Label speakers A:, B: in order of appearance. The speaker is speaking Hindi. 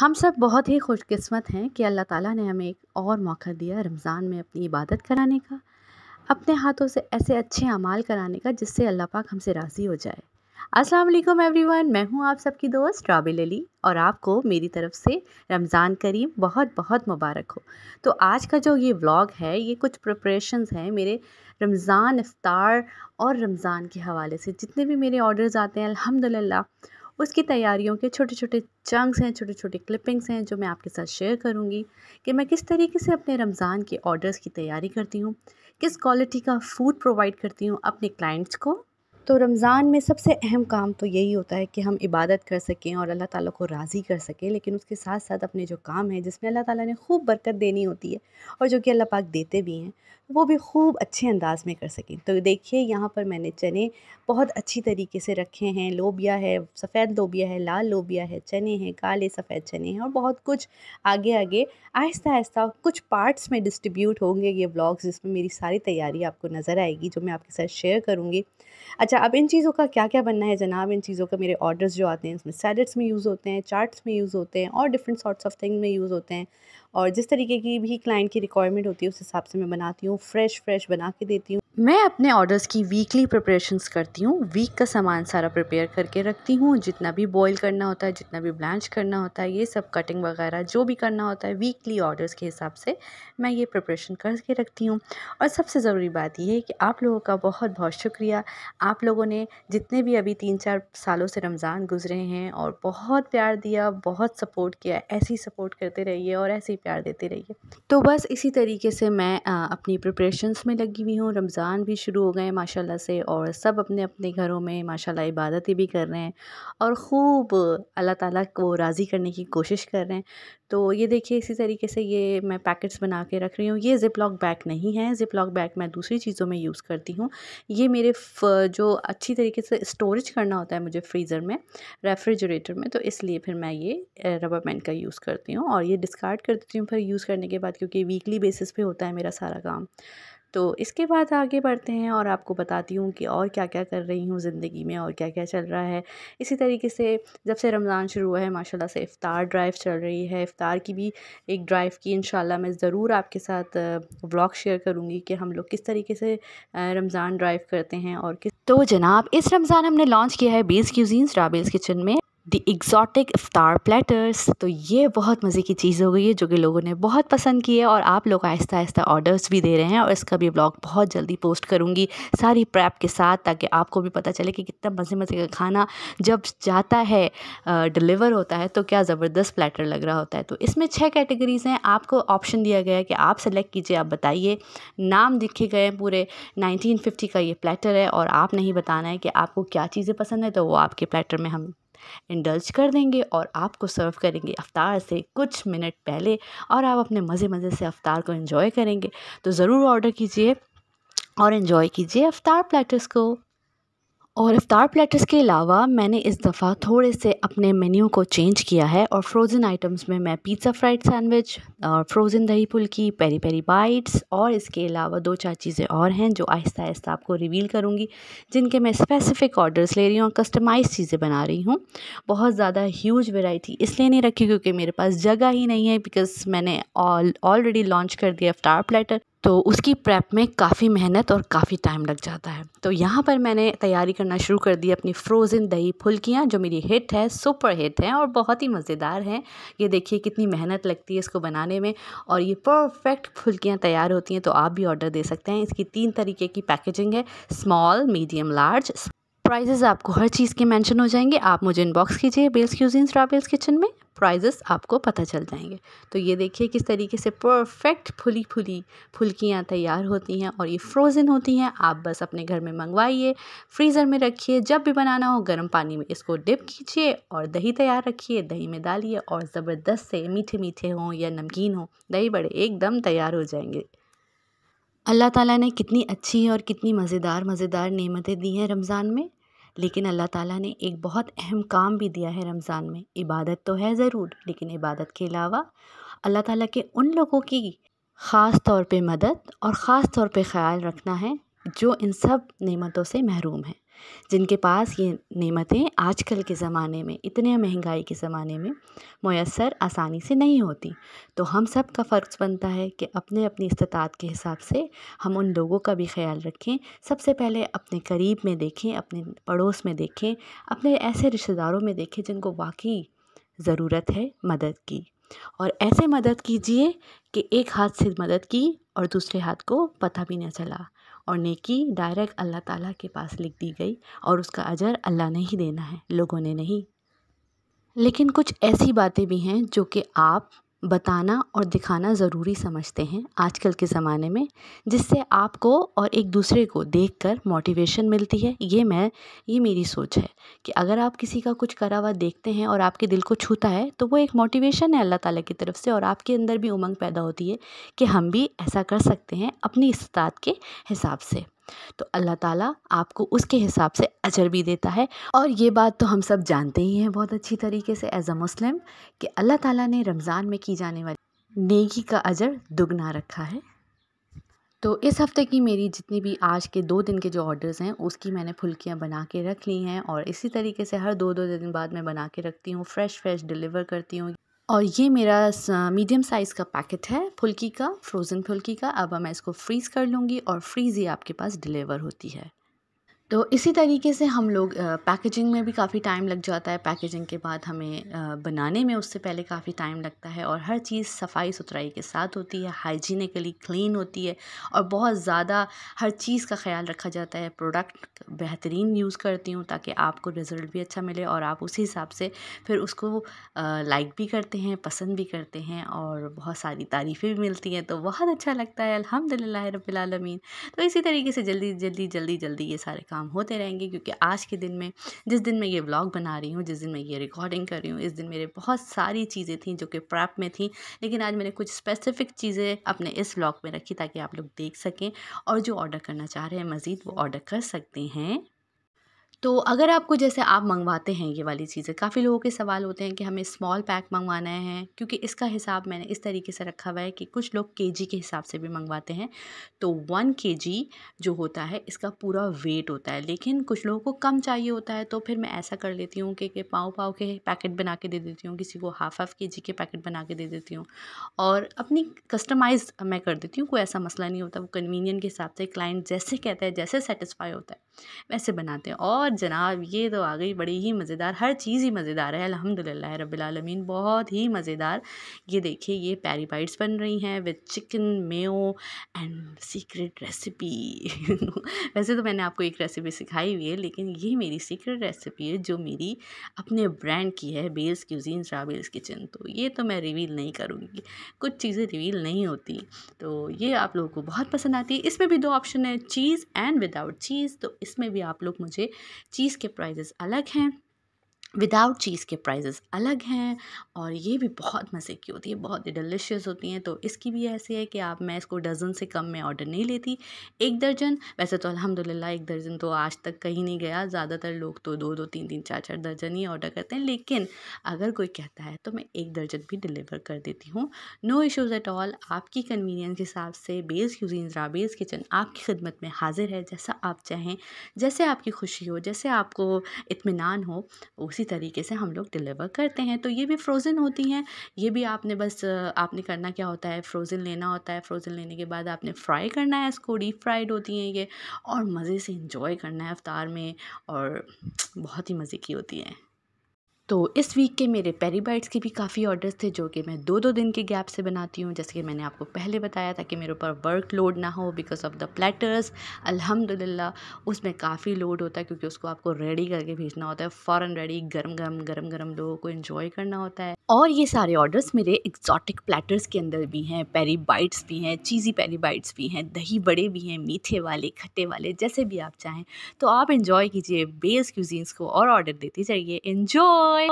A: हम सब बहुत ही खुशकिस्मत हैं कि अल्लाह ताला ने हमें एक और मौका दिया रमज़ान में अपनी इबादत कराने का अपने हाथों से ऐसे अच्छे अमाल कराने का जिससे अल्लाह पाक हमसे राज़ी हो जाए अस्सलाम वालेकुम एवरीवन मैं हूं आप सबकी दोस्त राबिल अली और आपको मेरी तरफ से रमज़ान करीम बहुत बहुत मुबारक हो तो आज का जो ये व्लॉग है ये कुछ प्रपरेशन हैं मेरे रमज़ान इफ्तार और रमज़ान के हवाले से जितने भी मेरे ऑर्डर्स आते हैं अल्हम्दुलिल्लाह उसकी तैयारियों के छोटे छोटे चंक्स हैं छोटे छोटे क्लिपिंग्स हैं जो मैं आपके साथ शेयर करूँगी कि मैं किस तरीके से अपने रमज़ान के ऑर्डर्स की तैयारी करती हूँ किस क्वालिटी का फ़ूड प्रोवाइड करती हूँ अपने क्लाइंट्स को तो रमज़ान में सबसे अहम काम तो यही होता है कि हम इबादत कर सकें और अल्लाह ताला को राज़ी कर सकें लेकिन उसके साथ साथ अपने जो काम है जिसमें अल्लाह ताला ने खूब बरकत देनी होती है और जो कि अल्लाह पाक देते भी हैं वो भी खूब अच्छे अंदाज में कर सकें तो देखिए यहाँ पर मैंने चने बहुत अच्छी तरीके से रखे हैं लोबिया है सफ़ेद लोबिया है लाल लोबिया है चने हैं काले सफ़ेद चने हैं और बहुत कुछ आगे आगे आहिस्ता आहिस्ता कुछ पार्ट्स में डिस्ट्रीब्यूट होंगे ये ब्लॉग्स जिसमें मेरी सारी तैयारी आपको नज़र आएगी जो मैं आपके साथ शेयर करूँगी अच्छा अब इन चीज़ों का क्या क्या बनना है जनाब इन चीज़ों का मेरे ऑर्डर्स जो आते हैं उसमें सैलड्स में यूज़ होते हैं चार्ट्स में यूज़ होते हैं और डिफरेंट सॉर्ट्स ऑफ थिंग में यूज़ होते हैं और जिस तरीके की भी क्लाइंट की रिक्वायरमेंट होती है उस हिसाब से मैं बनाती हूँ फ्रेश फ्रेश बना के देती हूँ मैं अपने ऑर्डर्स की वीकली प्रिपरेशंस करती हूँ वीक का सामान सारा प्रिपेयर करके रखती हूँ जितना भी बॉईल करना होता है जितना भी ब्लांच करना होता है ये सब कटिंग वगैरह जो भी करना होता है वीकली ऑर्डर्स के हिसाब से मैं ये प्रिपरेशन करके रखती हूँ और सबसे ज़रूरी बात यह है कि आप लोगों का बहुत बहुत शुक्रिया आप लोगों ने जितने भी अभी तीन चार सालों से रमज़ान गुजरे हैं और बहुत प्यार दिया बहुत सपोर्ट किया ऐसे ही सपोर्ट करते रहिए और ऐसे ही प्यार देते रहिए तो बस इसी तरीके से मैं अपनी प्रिपरेशंस में लगी हुई हूँ रमज़ान रमज़ान भी शुरू हो गए माशाल्लाह से और सब अपने अपने घरों में माशाल्लाह इबादतें भी कर रहे हैं और ख़ूब अल्लाह ताला को राज़ी करने की कोशिश कर रहे हैं तो ये देखिए इसी तरीके से ये मैं पैकेट्स बना के रख रही हूँ ये ज़िप लॉक बैग नहीं है ज़िप लॉक बैग मैं दूसरी चीज़ों में यूज़ करती हूँ ये मेरे जो अच्छी तरीके से स्टोरेज करना होता है मुझे फ्रीज़र में रेफ्रिजरेटर में तो इसलिए फिर मैं ये रबर बैंड का यूज़ करती हूँ और ये डिस्कार्ड कर देती हूँ फिर यूज़ करने के बाद क्योंकि वीकली बेसिस पे होता है मेरा सारा काम तो इसके बाद आगे बढ़ते हैं और आपको बताती हूँ कि और क्या क्या कर रही हूँ ज़िंदगी में और क्या क्या चल रहा है इसी तरीके से जब से रमज़ान शुरू हुआ है माशाल्लाह से इफ़ार ड्राइव चल रही है इफ़ार की भी एक ड्राइव की इन मैं ज़रूर आपके साथ व्लॉग शेयर करूँगी कि हम लोग किस तरीके से रमज़ान ड्राइव करते हैं और किस तो जनाब इस रमज़ान हमने लॉन्च किया है बेस क्यूजीन्स राबेल्स किचन में दी एग्ज़ॉटिक इफ़्तार प्लेटर्स तो ये बहुत मज़े की चीज़ हो गई है जो कि लोगों ने बहुत पसंद की है और आप लोग आहिस्ता आहिस्ता ऑर्डर्स भी दे रहे हैं और इसका भी ब्लॉग बहुत जल्दी पोस्ट करूँगी सारी प्रैप के साथ ताकि आपको भी पता चले कि कितना मज़े मज़े का खाना जब जाता है डिलीवर होता है तो क्या ज़बरदस्त प्लेटर लग रहा होता है तो इसमें छः कैटेगरीज़ हैं आपको ऑप्शन दिया गया है कि आप सेलेक्ट कीजिए आप बताइए नाम दिखे गए हैं पूरे फिफ्टी का ये प्लेटर है और आप नहीं बताना है कि आपको क्या चीज़ें पसंद है तो वो आपके प्लेटर में हम इंडल्ज कर देंगे और आपको सर्व करेंगे अफ्तार से कुछ मिनट पहले और आप अपने मज़े मज़े से अफ्तार को इन्जॉय करेंगे तो ज़रूर ऑर्डर कीजिए और इन्जॉय कीजिए अफ्तार प्लेटर्स को और इफ़्तार प्लेटर्स के अलावा मैंने इस दफ़ा थोड़े से अपने मेन्यू को चेंज किया है और फ्रोज़न आइटम्स में मैं पिज़्ज़ा फ्राइड सैंडविच और फ्रोज़न दही फुल्की पेरी पेरी बाइट्स और इसके अलावा दो चार चीज़ें और हैं जो आहिस्ता आहिस्ता आपको रिवील करूँगी जिनके मैं स्पेसिफ़िक ऑर्डर्स ले रही हूँ और कस्टमाइज चीज़ें बना रही हूँ बहुत ज़्यादा ह्यूज वेराइटी इसलिए नहीं रखी क्योंकि मेरे पास जगह ही नहीं है बिकॉज़ मैंने ऑलरेडी लॉन्च कर दिया इफ़्तार प्लेटर तो उसकी प्रेप में काफ़ी मेहनत और काफ़ी टाइम लग जाता है तो यहाँ पर मैंने तैयारी करना शुरू कर दी अपनी फ्रोज़न दही फुल्कियाँ जो मेरी हिट है सुपर हिट हैं और बहुत ही मज़ेदार हैं ये देखिए कितनी मेहनत लगती है इसको बनाने में और ये परफेक्ट फुल्कियाँ तैयार होती हैं तो आप भी ऑर्डर दे सकते हैं इसकी तीन तरीके की पैकेजिंग है स्मॉल मीडियम लार्ज प्राइजेज़ आपको हर चीज़ के मेंशन हो जाएंगे आप मुझे इनबॉक्स कीजिए बेल्स क्यूजिन रॉबेल्स किचन में प्राइजेस आपको पता चल जाएंगे तो ये देखिए किस तरीके से परफेक्ट फुली फुली फुल्कियाँ तैयार होती हैं और ये फ्रोज़न होती हैं आप बस अपने घर में मंगवाइए फ्रीज़र में रखिए जब भी बनाना हो गर्म पानी में इसको डिप कीजिए और दही तैयार रखिए दही में डालिए और ज़बरदस्त से मीठे मीठे हों या नमकीन हों दही बड़े एकदम तैयार हो जाएंगे अल्लाह ताला ने कितनी अच्छी और कितनी मज़ेदार मज़ेदार नेमतें दी हैं रमज़ान में लेकिन अल्लाह ताला ने एक बहुत अहम काम भी दिया है रमज़ान में इबादत तो है ज़रूर लेकिन इबादत के अलावा अल्लाह ताला के उन लोगों की ख़ास तौर पे मदद और ख़ास तौर पे ख़्याल रखना है जो इन सब नेमतों से महरूम है जिनके पास ये नेमतें आज कल के ज़माने में इतने महंगाई के ज़माने में मैसर आसानी से नहीं होती तो हम सब का फ़र्ज़ बनता है कि अपने अपनी इस्तात के हिसाब से हम उन लोगों का भी ख्याल रखें सबसे पहले अपने करीब में देखें अपने पड़ोस में देखें अपने ऐसे रिश्तेदारों में देखें जिनको वाकई ज़रूरत है मदद की और ऐसे मदद कीजिए कि एक हाथ से मदद की और दूसरे हाथ को पता भी ना चला और नेकी डायरेक्ट अल्लाह ताला के पास लिख दी गई और उसका अजर अल्लाह ने ही देना है लोगों ने नहीं लेकिन कुछ ऐसी बातें भी हैं जो कि आप बताना और दिखाना ज़रूरी समझते हैं आज कल के ज़माने में जिससे आपको और एक दूसरे को देख कर मोटिवेशन मिलती है ये मैं ये मेरी सोच है कि अगर आप किसी का कुछ करा हुआ देखते हैं और आपके दिल को छूता है तो वो एक मोटिवेशन है अल्लाह ताला की तरफ से और आपके अंदर भी उमंग पैदा होती है कि हम भी ऐसा कर सकते हैं अपनी इस्तात के हिसाब से तो अल्लाह ताला आपको उसके हिसाब से अजर भी देता है और ये बात तो हम सब जानते ही हैं बहुत अच्छी तरीके से एज़ अ मुस्लिम कि अल्लाह ताला ने रमज़ान में की जाने वाली नेकी का अजर दुगना रखा है तो इस हफ़्ते की मेरी जितनी भी आज के दो दिन के जो ऑर्डर्स हैं उसकी मैंने फुल्कियाँ बना के रख ली हैं और इसी तरीके से हर दो दो दिन बाद मैं बना के रखती हूँ फ़्रेश फ्रेश डिलीवर करती हूँ और ये मेरा मीडियम साइज़ का पैकेट है फुल्की का फ्रोज़न फुल्की का अब मैं इसको फ्रीज़ कर लूँगी और फ्रीज़ ही आपके पास डिलीवर होती है तो इसी तरीके से हम लोग पैकेजिंग में भी काफ़ी टाइम लग जाता है पैकेजिंग के बाद हमें बनाने में उससे पहले काफ़ी टाइम लगता है और हर चीज़ सफाई सुथराई के साथ होती है हाइजीनिकली क्लीन होती है और बहुत ज़्यादा हर चीज़ का ख्याल रखा जाता है प्रोडक्ट बेहतरीन यूज़ करती हूँ ताकि आपको रिज़ल्ट भी अच्छा मिले और आप उसी हिसाब से फिर उसको लाइक भी करते हैं पसंद भी करते हैं और बहुत सारी तारीफ़ें भी मिलती हैं तो बहुत अच्छा लगता है अलहमदिल्ला रबालमीन तो इसी तरीके से जल्दी जल्दी जल्दी जल्दी ये सारे काम काम होते रहेंगे क्योंकि आज के दिन में जिस दिन मैं ये व्लॉग बना रही हूँ जिस दिन मैं ये रिकॉर्डिंग कर रही हूँ इस दिन मेरे बहुत सारी चीज़ें थी जो कि प्रैप में थी लेकिन आज मैंने कुछ स्पेसिफिक चीज़ें अपने इस व्लॉग में रखी ताकि आप लोग देख सकें और जो ऑर्डर करना चाह रहे हैं मज़ीद वो ऑर्डर कर सकते हैं तो अगर आपको जैसे आप मंगवाते हैं ये वाली चीज़ें काफ़ी लोगों के सवाल होते हैं कि हमें स्मॉल पैक मंगवाना है क्योंकि इसका हिसाब मैंने इस तरीके से रखा हुआ है कि कुछ लोग केजी के हिसाब से भी मंगवाते हैं तो वन केजी जो होता है इसका पूरा वेट होता है लेकिन कुछ लोगों को कम चाहिए होता है तो फिर मैं ऐसा कर लेती हूँ कि, कि पाव के पैकेट बना के दे देती हूँ किसी को हाफ हाफ के जी के पैकेट बना के दे देती हूँ और अपनी कस्टमाइज मैं कर देती हूँ कोई ऐसा मसला नहीं होता वो कन्वीनियन के हिसाब से क्लाइंट जैसे कहता है जैसे सेटिसफाई होता है वैसे बनाते हैं और और जनाब ये तो आ गई बड़ी ही मज़ेदार हर चीज़ ही मज़ेदार है अलहमदिल्ला रबालमीन बहुत ही मज़ेदार ये देखिए ये पैरी बाइट्स बन रही हैं with chicken mayo and secret recipe वैसे तो मैंने आपको एक रेसिपी सिखाई हुई है लेकिन ये मेरी सीक्रेट रेसिपी है जो मेरी अपने ब्रांड की है बेल्स क्यूजीन राबेल्स किचन तो ये तो मैं रिवील नहीं करूँगी कुछ चीज़ें रिवील नहीं होती तो ये आप लोगों को बहुत पसंद आती है इसमें भी दो ऑप्शन है चीज़ एंड विदाउट चीज़ तो इसमें भी आप लोग मुझे चीज़ के प्राइजेस अलग हैं विदाउट चीज़ के प्राइजेस अलग हैं और ये भी बहुत मज़े की होती है बहुत ही डिलिशियस होती हैं तो इसकी भी ऐसी है कि आप मैं इसको डज़न से कम में ऑर्डर नहीं लेती एक दर्जन वैसे तो अल्हम्दुलिल्लाह एक दर्जन तो आज तक कहीं नहीं गया ज़्यादातर लोग तो दो दो तीन तीन चार चार दर्जन ही ऑर्डर करते हैं लेकिन अगर कोई कहता है तो मैं एक दर्जन भी डिलीवर कर देती हूँ नो इशूज़ एट ऑल आपकी कन्वीनियंस के हिसाब से बेस क्यूजीन राबेज किचन आपकी खिदमत में हाजिर है जैसा आप चाहें जैसे आपकी खुशी हो जैसे आपको इतमान हो उस उसी तरीके से हम लोग डिलीवर करते हैं तो ये भी फ्रोज़न होती हैं ये भी आपने बस आपने करना क्या होता है फ्रोज़न लेना होता है फ्रोज़न लेने के बाद आपने फ्राई करना है इसको डीप फ्राइड होती हैं ये और मज़े से इंजॉय करना है अवतार में और बहुत ही मज़े की होती है तो इस वीक के मेरे पेरीबाइट्स के भी काफ़ी ऑर्डर्स थे जो कि मैं दो दो दिन के गैप से बनाती हूँ जैसे कि मैंने आपको पहले बताया था कि मेरे ऊपर वर्क लोड ना हो बिकॉज ऑफ द प्लेटर्स अल्हम्दुलिल्लाह उसमें काफ़ी लोड होता है क्योंकि उसको आपको रेडी करके भेजना होता है फ़ौरन रेडी गर्म गर्म गर्म गर्म लोगों को इन्जॉय करना होता है और ये सारे ऑर्डर्स मेरे एक्जॉटिक प्लेटर्स के अंदर भी हैं पेरी बाइट्स भी हैं चीज़ी पेरी बाइट्स भी हैं दही बड़े भी हैं मीठे वाले खट्टे वाले जैसे भी आप चाहें तो आप इन्जॉय कीजिए बेस क्यूजींस को और ऑर्डर देती जाइए इन्जॉय boy.